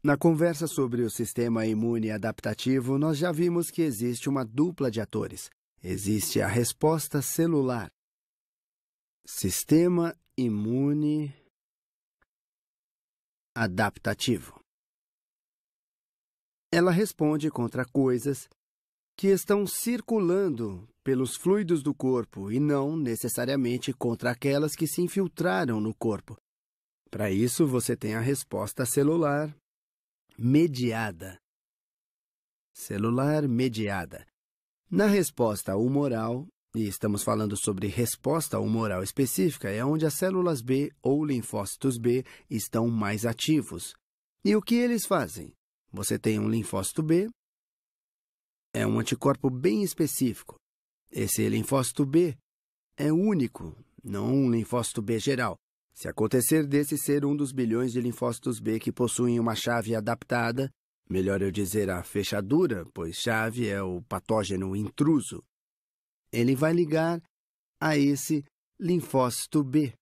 Na conversa sobre o sistema imune adaptativo, nós já vimos que existe uma dupla de atores. Existe a resposta celular. Sistema imune adaptativo. Ela responde contra coisas que estão circulando pelos fluidos do corpo e não necessariamente contra aquelas que se infiltraram no corpo. Para isso, você tem a resposta celular mediada. Celular mediada. Na resposta humoral, e estamos falando sobre resposta humoral específica, é onde as células B ou linfócitos B estão mais ativos. E o que eles fazem? Você tem um linfócito B, é um anticorpo bem específico. Esse linfócito B é único, não um linfócito B geral. Se acontecer desse ser um dos bilhões de linfócitos B que possuem uma chave adaptada, melhor eu dizer a fechadura, pois chave é o patógeno intruso, ele vai ligar a esse linfócito B,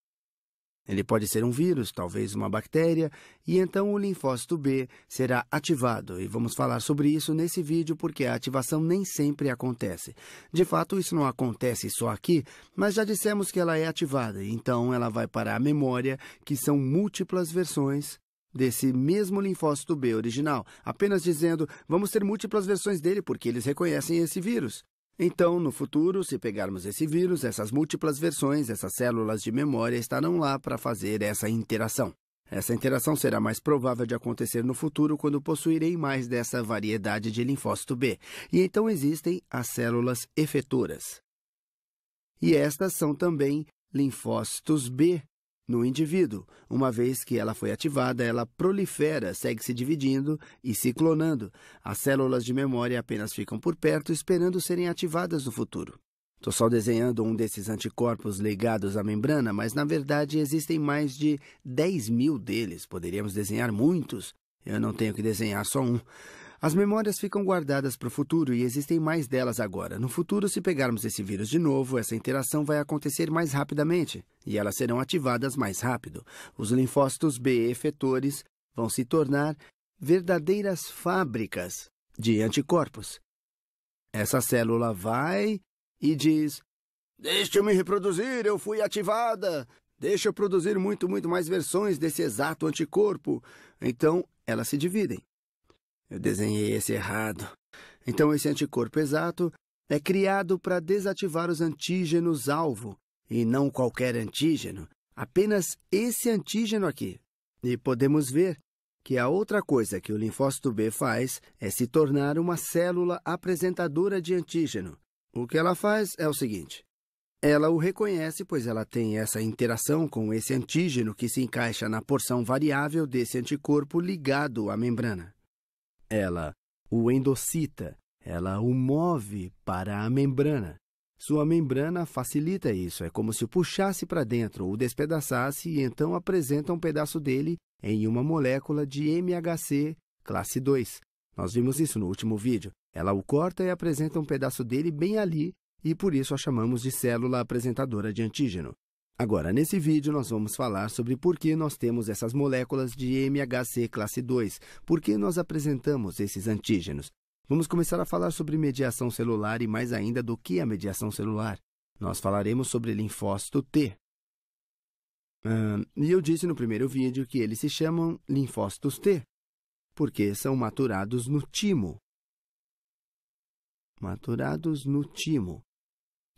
ele pode ser um vírus, talvez uma bactéria, e então o linfócito B será ativado, e vamos falar sobre isso nesse vídeo porque a ativação nem sempre acontece. De fato, isso não acontece só aqui, mas já dissemos que ela é ativada, então ela vai para a memória, que são múltiplas versões desse mesmo linfócito B original, apenas dizendo, vamos ter múltiplas versões dele porque eles reconhecem esse vírus. Então, no futuro, se pegarmos esse vírus, essas múltiplas versões, essas células de memória estarão lá para fazer essa interação. Essa interação será mais provável de acontecer no futuro quando possuirei mais dessa variedade de linfócito B. E então existem as células efetoras. E estas são também linfócitos B no indivíduo. Uma vez que ela foi ativada, ela prolifera, segue se dividindo e se clonando. As células de memória apenas ficam por perto esperando serem ativadas no futuro. Estou só desenhando um desses anticorpos ligados à membrana, mas na verdade existem mais de 10 mil deles. Poderíamos desenhar muitos. Eu não tenho que desenhar só um. As memórias ficam guardadas para o futuro e existem mais delas agora. No futuro, se pegarmos esse vírus de novo, essa interação vai acontecer mais rapidamente e elas serão ativadas mais rápido. Os linfócitos B efetores vão se tornar verdadeiras fábricas de anticorpos. Essa célula vai e diz: Deixe-me reproduzir, eu fui ativada. Deixa eu produzir muito, muito mais versões desse exato anticorpo. Então, elas se dividem. Eu desenhei esse errado. Então, esse anticorpo exato é criado para desativar os antígenos alvo, e não qualquer antígeno, apenas esse antígeno aqui. E podemos ver que a outra coisa que o linfócito B faz é se tornar uma célula apresentadora de antígeno. O que ela faz é o seguinte: ela o reconhece, pois ela tem essa interação com esse antígeno que se encaixa na porção variável desse anticorpo ligado à membrana. Ela o endocita, ela o move para a membrana. Sua membrana facilita isso, é como se o puxasse para dentro o despedaçasse e então apresenta um pedaço dele em uma molécula de MHC classe 2. Nós vimos isso no último vídeo. Ela o corta e apresenta um pedaço dele bem ali e por isso a chamamos de célula apresentadora de antígeno. Agora, nesse vídeo, nós vamos falar sobre por que nós temos essas moléculas de MHC classe 2, por que nós apresentamos esses antígenos. Vamos começar a falar sobre mediação celular e mais ainda do que a mediação celular. Nós falaremos sobre linfócito T. e eu disse no primeiro vídeo que eles se chamam linfócitos T, porque são maturados no timo. Maturados no timo.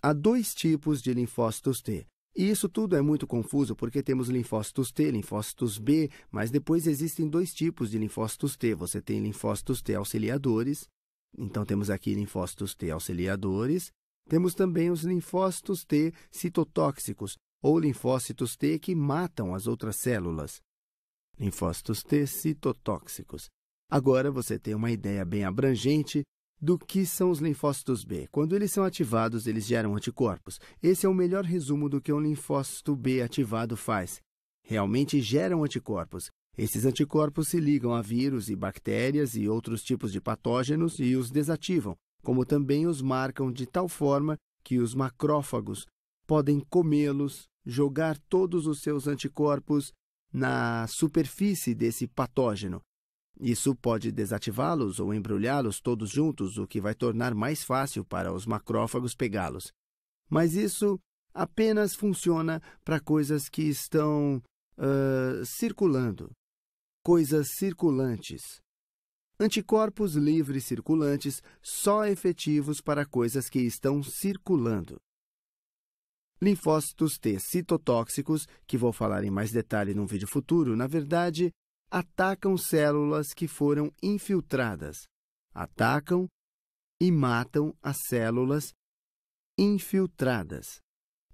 Há dois tipos de linfócitos T e isso tudo é muito confuso porque temos linfócitos T, linfócitos B, mas depois existem dois tipos de linfócitos T. Você tem linfócitos T auxiliadores, então temos aqui linfócitos T auxiliadores. Temos também os linfócitos T citotóxicos, ou linfócitos T que matam as outras células. Linfócitos T citotóxicos. Agora você tem uma ideia bem abrangente do que são os linfócitos B. Quando eles são ativados, eles geram anticorpos. Esse é o melhor resumo do que um linfócito B ativado faz. Realmente geram anticorpos. Esses anticorpos se ligam a vírus e bactérias e outros tipos de patógenos e os desativam, como também os marcam de tal forma que os macrófagos podem comê-los, jogar todos os seus anticorpos na superfície desse patógeno isso pode desativá-los ou embrulhá-los todos juntos, o que vai tornar mais fácil para os macrófagos pegá-los. Mas isso apenas funciona para coisas que estão uh, circulando, coisas circulantes. Anticorpos livres circulantes só efetivos para coisas que estão circulando. Linfócitos T citotóxicos, que vou falar em mais detalhe num vídeo futuro, na verdade, atacam células que foram infiltradas. Atacam e matam as células infiltradas.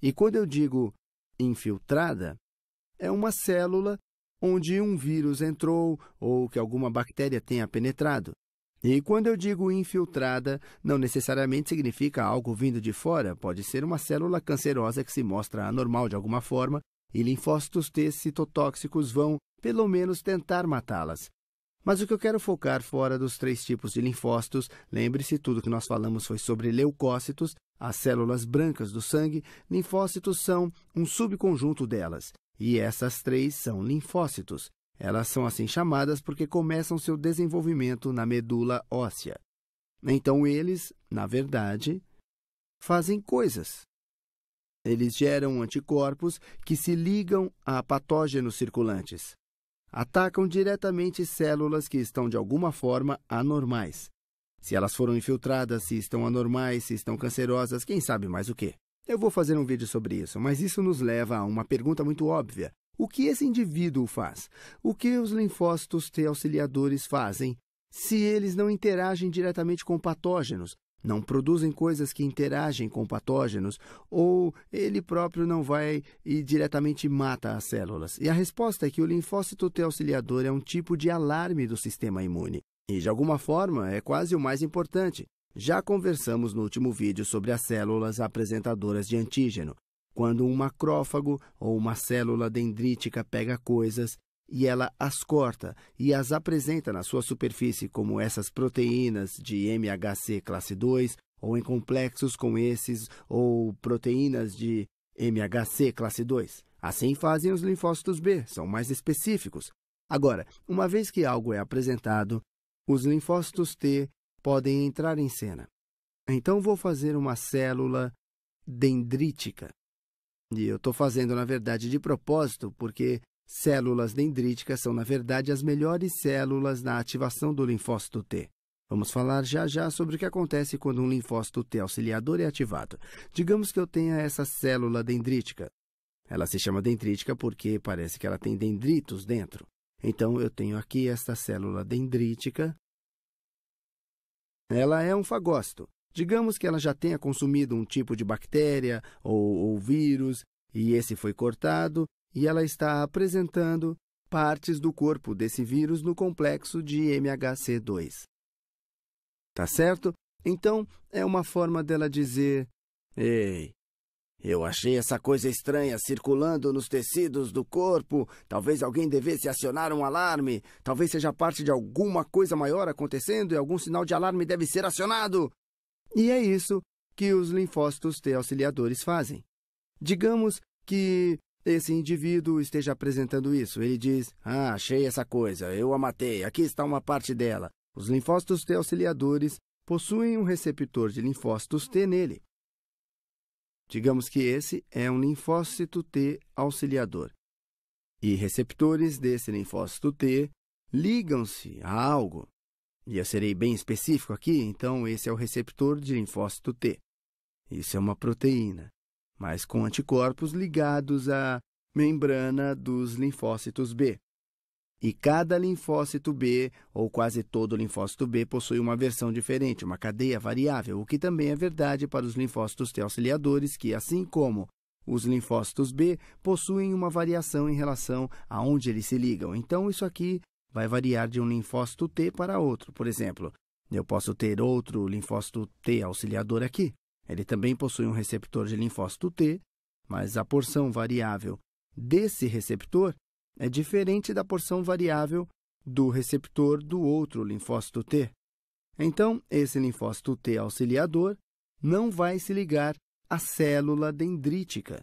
E quando eu digo infiltrada, é uma célula onde um vírus entrou ou que alguma bactéria tenha penetrado. E quando eu digo infiltrada, não necessariamente significa algo vindo de fora, pode ser uma célula cancerosa que se mostra anormal de alguma forma, e linfócitos T citotóxicos vão, pelo menos, tentar matá-las. Mas o que eu quero focar fora dos três tipos de linfócitos, lembre-se, tudo que nós falamos foi sobre leucócitos, as células brancas do sangue, linfócitos são um subconjunto delas, e essas três são linfócitos. Elas são assim chamadas porque começam seu desenvolvimento na medula óssea. Então, eles, na verdade, fazem coisas. Eles geram anticorpos que se ligam a patógenos circulantes. Atacam diretamente células que estão de alguma forma anormais. Se elas foram infiltradas, se estão anormais, se estão cancerosas, quem sabe mais o que. Eu vou fazer um vídeo sobre isso, mas isso nos leva a uma pergunta muito óbvia. O que esse indivíduo faz? O que os linfócitos T auxiliadores fazem se eles não interagem diretamente com patógenos, não produzem coisas que interagem com patógenos ou ele próprio não vai e diretamente mata as células. E a resposta é que o linfócito T auxiliador é um tipo de alarme do sistema imune. E, de alguma forma, é quase o mais importante. Já conversamos no último vídeo sobre as células apresentadoras de antígeno. Quando um macrófago ou uma célula dendrítica pega coisas, e ela as corta e as apresenta na sua superfície como essas proteínas de MHC classe 2 ou em complexos com esses ou proteínas de MHC classe 2. Assim fazem os linfócitos B, são mais específicos. Agora, uma vez que algo é apresentado, os linfócitos T podem entrar em cena. Então vou fazer uma célula dendrítica. E eu estou fazendo, na verdade, de propósito, porque Células dendríticas são, na verdade, as melhores células na ativação do linfócito T. Vamos falar já já sobre o que acontece quando um linfócito T auxiliador é ativado. Digamos que eu tenha essa célula dendrítica. Ela se chama dendrítica porque parece que ela tem dendritos dentro. Então, eu tenho aqui esta célula dendrítica. Ela é um fagócito. Digamos que ela já tenha consumido um tipo de bactéria ou, ou vírus e esse foi cortado e ela está apresentando partes do corpo desse vírus no complexo de MHC2. Tá certo? Então, é uma forma dela dizer: Ei, eu achei essa coisa estranha circulando nos tecidos do corpo. Talvez alguém devesse acionar um alarme. Talvez seja parte de alguma coisa maior acontecendo e algum sinal de alarme deve ser acionado. E é isso que os linfócitos T auxiliadores fazem. Digamos que esse indivíduo esteja apresentando isso. Ele diz: Ah, achei essa coisa, eu a matei, aqui está uma parte dela. Os linfócitos T auxiliadores possuem um receptor de linfócitos T nele. Digamos que esse é um linfócito T auxiliador. E receptores desse linfócito T ligam-se a algo. E eu serei bem específico aqui, então esse é o receptor de linfócito T. Isso é uma proteína mas com anticorpos ligados à membrana dos linfócitos B. E cada linfócito B, ou quase todo linfócito B, possui uma versão diferente, uma cadeia variável, o que também é verdade para os linfócitos T auxiliadores, que, assim como os linfócitos B, possuem uma variação em relação a onde eles se ligam. Então, isso aqui vai variar de um linfócito T para outro. Por exemplo, eu posso ter outro linfócito T auxiliador aqui. Ele também possui um receptor de linfócito T, mas a porção variável desse receptor é diferente da porção variável do receptor do outro linfócito T. Então, esse linfócito T auxiliador não vai se ligar à célula dendrítica,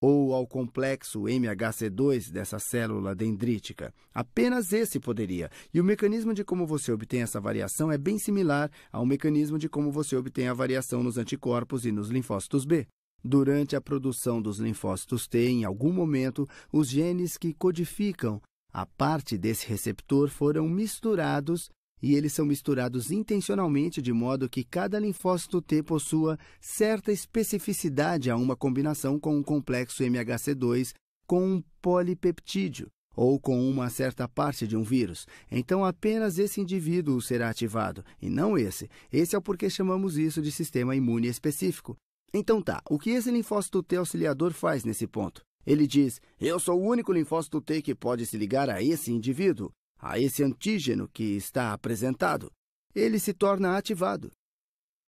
ou ao complexo MHC2 dessa célula dendrítica. Apenas esse poderia. E o mecanismo de como você obtém essa variação é bem similar ao mecanismo de como você obtém a variação nos anticorpos e nos linfócitos B. Durante a produção dos linfócitos T, em algum momento, os genes que codificam a parte desse receptor foram misturados e eles são misturados intencionalmente de modo que cada linfócito T possua certa especificidade a uma combinação com um complexo MHC2 com um polipeptídeo ou com uma certa parte de um vírus. Então apenas esse indivíduo será ativado e não esse. Esse é o porquê chamamos isso de sistema imune específico. Então tá, o que esse linfócito T auxiliador faz nesse ponto? Ele diz: "Eu sou o único linfócito T que pode se ligar a esse indivíduo" a esse antígeno que está apresentado, ele se torna ativado.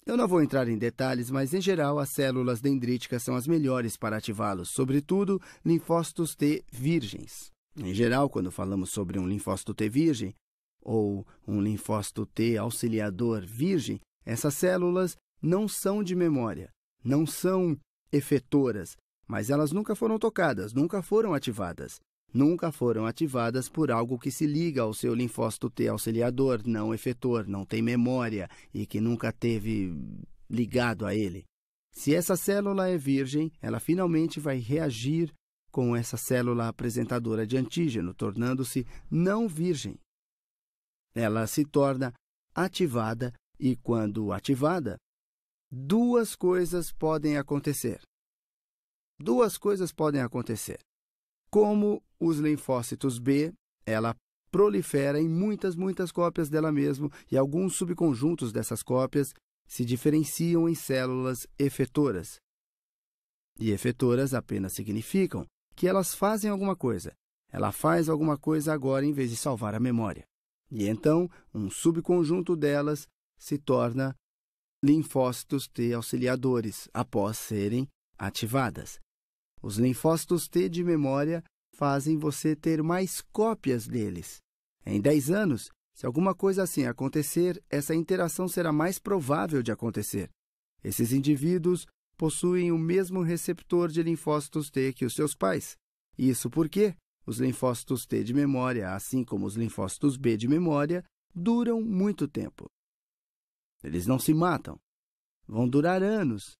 Eu não vou entrar em detalhes, mas em geral as células dendríticas são as melhores para ativá-los, sobretudo linfócitos T virgens. Em geral, quando falamos sobre um linfócito T virgem ou um linfócito T auxiliador virgem, essas células não são de memória, não são efetoras, mas elas nunca foram tocadas, nunca foram ativadas nunca foram ativadas por algo que se liga ao seu linfócito T auxiliador, não efetor, não tem memória e que nunca teve ligado a ele. Se essa célula é virgem, ela finalmente vai reagir com essa célula apresentadora de antígeno, tornando-se não virgem. Ela se torna ativada e, quando ativada, duas coisas podem acontecer. Duas coisas podem acontecer como os linfócitos B, ela prolifera em muitas, muitas cópias dela mesma e alguns subconjuntos dessas cópias se diferenciam em células efetoras. E efetoras apenas significam que elas fazem alguma coisa. Ela faz alguma coisa agora em vez de salvar a memória. E então, um subconjunto delas se torna linfócitos T auxiliadores após serem ativadas. Os linfócitos T de memória fazem você ter mais cópias deles. Em 10 anos, se alguma coisa assim acontecer, essa interação será mais provável de acontecer. Esses indivíduos possuem o mesmo receptor de linfócitos T que os seus pais. Isso porque os linfócitos T de memória, assim como os linfócitos B de memória, duram muito tempo. Eles não se matam. Vão durar anos.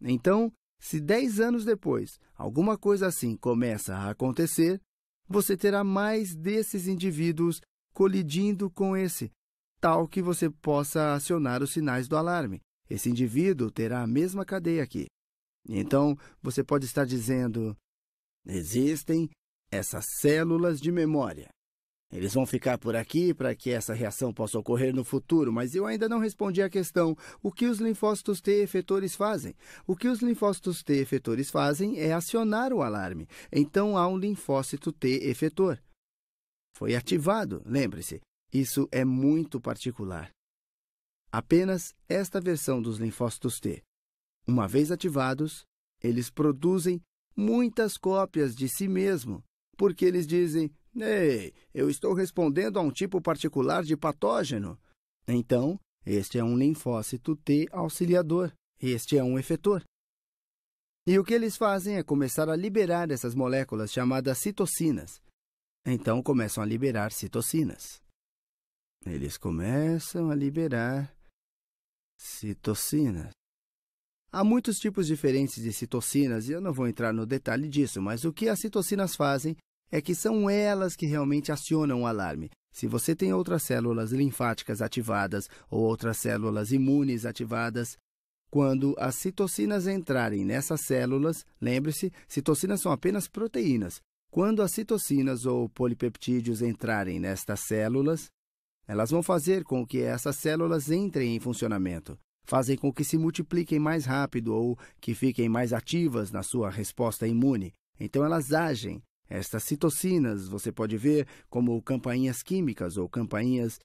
Então, se 10 anos depois alguma coisa assim começa a acontecer, você terá mais desses indivíduos colidindo com esse, tal que você possa acionar os sinais do alarme. Esse indivíduo terá a mesma cadeia aqui. Então, você pode estar dizendo: existem essas células de memória eles vão ficar por aqui para que essa reação possa ocorrer no futuro, mas eu ainda não respondi à questão: o que os linfócitos T efetores fazem? O que os linfócitos T efetores fazem é acionar o alarme. Então há um linfócito T efetor. Foi ativado, lembre-se. Isso é muito particular. Apenas esta versão dos linfócitos T. Uma vez ativados, eles produzem muitas cópias de si mesmo, porque eles dizem: Ei, eu estou respondendo a um tipo particular de patógeno. Então, este é um linfócito T auxiliador, este é um efetor. E o que eles fazem é começar a liberar essas moléculas chamadas citocinas. Então, começam a liberar citocinas. Eles começam a liberar citocinas. Há muitos tipos diferentes de citocinas e eu não vou entrar no detalhe disso, mas o que as citocinas fazem é que são elas que realmente acionam o alarme. Se você tem outras células linfáticas ativadas ou outras células imunes ativadas, quando as citocinas entrarem nessas células, lembre-se, citocinas são apenas proteínas. Quando as citocinas ou polipeptídeos entrarem nestas células, elas vão fazer com que essas células entrem em funcionamento, fazem com que se multipliquem mais rápido ou que fiquem mais ativas na sua resposta imune. Então elas agem estas citocinas você pode ver como campainhas químicas ou campainhas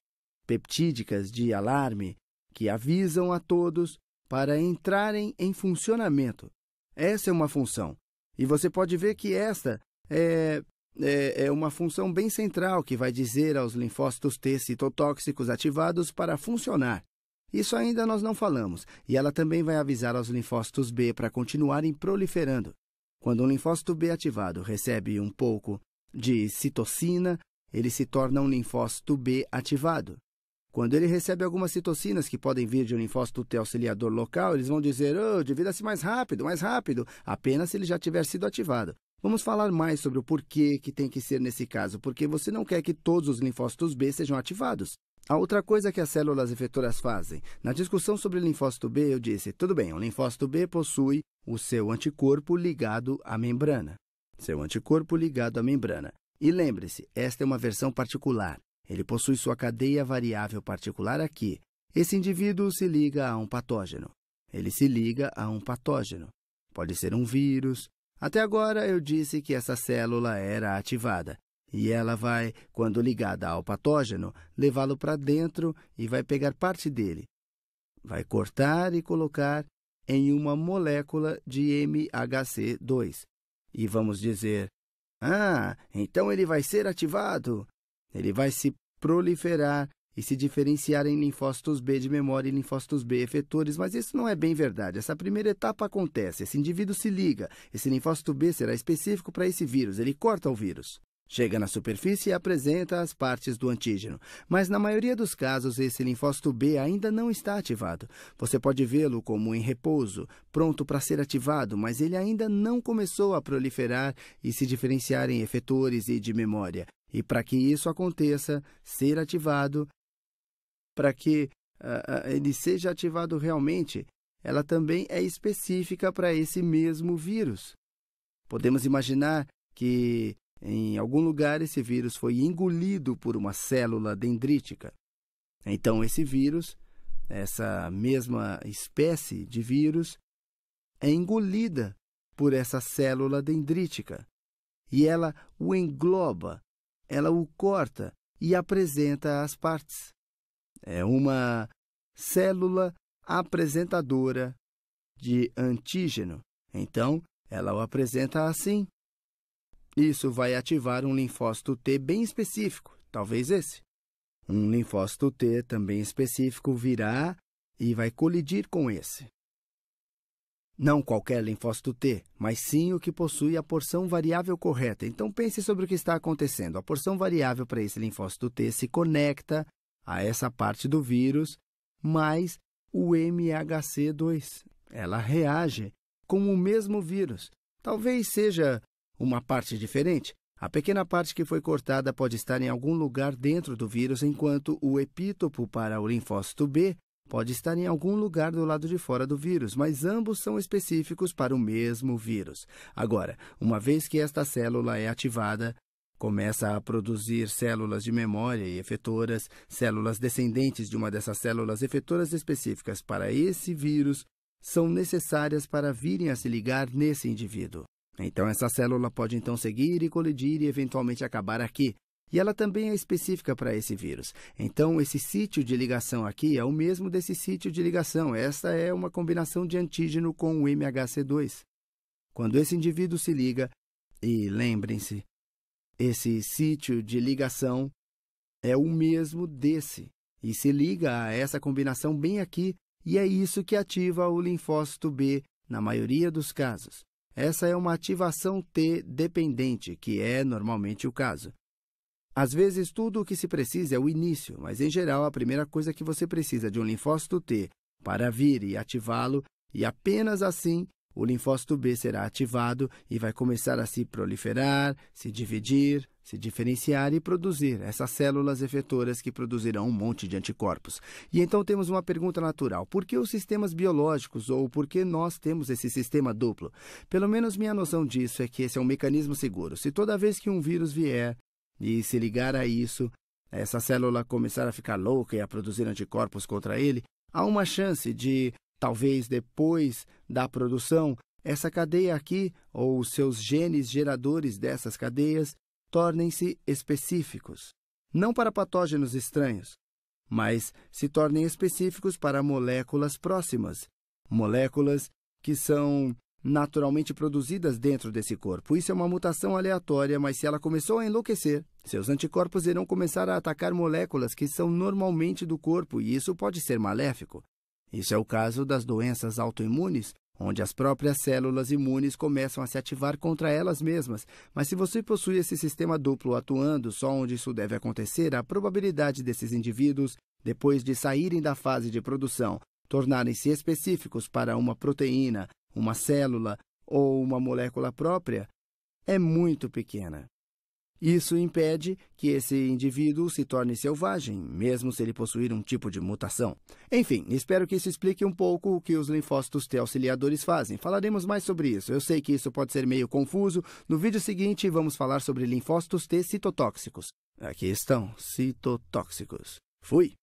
peptídicas de alarme que avisam a todos para entrarem em funcionamento. Essa é uma função. E você pode ver que esta é, é, é uma função bem central que vai dizer aos linfócitos T citotóxicos ativados para funcionar. Isso ainda nós não falamos, e ela também vai avisar aos linfócitos B para continuarem proliferando. Quando um linfócito B ativado recebe um pouco de citocina, ele se torna um linfócito B ativado. Quando ele recebe algumas citocinas que podem vir de um linfócito T auxiliador local, eles vão dizer: oh, divida-se mais rápido, mais rápido, apenas se ele já tiver sido ativado. Vamos falar mais sobre o porquê que tem que ser nesse caso, porque você não quer que todos os linfócitos B sejam ativados. A outra coisa que as células efetoras fazem. Na discussão sobre linfócito B, eu disse: tudo bem, o linfócito B possui o seu anticorpo ligado à membrana. Seu anticorpo ligado à membrana. E lembre-se, esta é uma versão particular. Ele possui sua cadeia variável particular aqui. Esse indivíduo se liga a um patógeno. Ele se liga a um patógeno. Pode ser um vírus. Até agora eu disse que essa célula era ativada. E ela vai, quando ligada ao patógeno, levá-lo para dentro e vai pegar parte dele. Vai cortar e colocar em uma molécula de MHC2. E vamos dizer: Ah, então ele vai ser ativado. Ele vai se proliferar e se diferenciar em linfócitos B de memória e linfócitos B efetores, mas isso não é bem verdade. Essa primeira etapa acontece, esse indivíduo se liga, esse linfócito B será específico para esse vírus, ele corta o vírus. Chega na superfície e apresenta as partes do antígeno, mas na maioria dos casos esse linfócito B ainda não está ativado. Você pode vê-lo como em repouso, pronto para ser ativado, mas ele ainda não começou a proliferar e se diferenciar em efetores e de memória. E para que isso aconteça, ser ativado, para que uh, uh, ele seja ativado realmente, ela também é específica para esse mesmo vírus. Podemos imaginar que em algum lugar, esse vírus foi engolido por uma célula dendrítica. Então, esse vírus, essa mesma espécie de vírus, é engolida por essa célula dendrítica e ela o engloba, ela o corta e apresenta as partes. É uma célula apresentadora de antígeno. Então, ela o apresenta assim, isso vai ativar um linfócito T bem específico, talvez esse. Um linfócito T também específico virá e vai colidir com esse. Não qualquer linfócito T, mas sim o que possui a porção variável correta. Então pense sobre o que está acontecendo. A porção variável para esse linfócito T se conecta a essa parte do vírus mais o MHC2. Ela reage com o mesmo vírus. Talvez seja uma parte diferente, a pequena parte que foi cortada pode estar em algum lugar dentro do vírus, enquanto o epítopo para o linfócito B pode estar em algum lugar do lado de fora do vírus, mas ambos são específicos para o mesmo vírus. Agora, uma vez que esta célula é ativada, começa a produzir células de memória e efetoras, células descendentes de uma dessas células efetoras específicas para esse vírus são necessárias para virem a se ligar nesse indivíduo. Então essa célula pode então seguir e colidir e eventualmente acabar aqui. E ela também é específica para esse vírus. Então esse sítio de ligação aqui é o mesmo desse sítio de ligação. Esta é uma combinação de antígeno com o MHC2. Quando esse indivíduo se liga, e lembrem-se, esse sítio de ligação é o mesmo desse e se liga a essa combinação bem aqui, e é isso que ativa o linfócito B na maioria dos casos. Essa é uma ativação T dependente, que é normalmente o caso. Às vezes, tudo o que se precisa é o início, mas em geral, a primeira coisa que você precisa de um linfócito T para vir e ativá-lo, e apenas assim o linfócito B será ativado e vai começar a se proliferar, se dividir, se diferenciar e produzir essas células efetoras que produzirão um monte de anticorpos. E então temos uma pergunta natural: por que os sistemas biológicos ou por que nós temos esse sistema duplo? Pelo menos minha noção disso é que esse é um mecanismo seguro. Se toda vez que um vírus vier e se ligar a isso, essa célula começar a ficar louca e a produzir anticorpos contra ele, há uma chance de talvez depois da produção, essa cadeia aqui, ou seus genes geradores dessas cadeias, tornem-se específicos, não para patógenos estranhos, mas se tornem específicos para moléculas próximas, moléculas que são naturalmente produzidas dentro desse corpo. Isso é uma mutação aleatória, mas se ela começou a enlouquecer, seus anticorpos irão começar a atacar moléculas que são normalmente do corpo, e isso pode ser maléfico. Isso é o caso das doenças autoimunes, onde as próprias células imunes começam a se ativar contra elas mesmas. Mas se você possui esse sistema duplo atuando só onde isso deve acontecer, a probabilidade desses indivíduos, depois de saírem da fase de produção, tornarem-se específicos para uma proteína, uma célula ou uma molécula própria, é muito pequena. Isso impede que esse indivíduo se torne selvagem, mesmo se ele possuir um tipo de mutação. Enfim, espero que isso explique um pouco o que os linfócitos T auxiliadores fazem. Falaremos mais sobre isso. Eu sei que isso pode ser meio confuso. No vídeo seguinte, vamos falar sobre linfócitos T citotóxicos. Aqui estão, citotóxicos. Fui!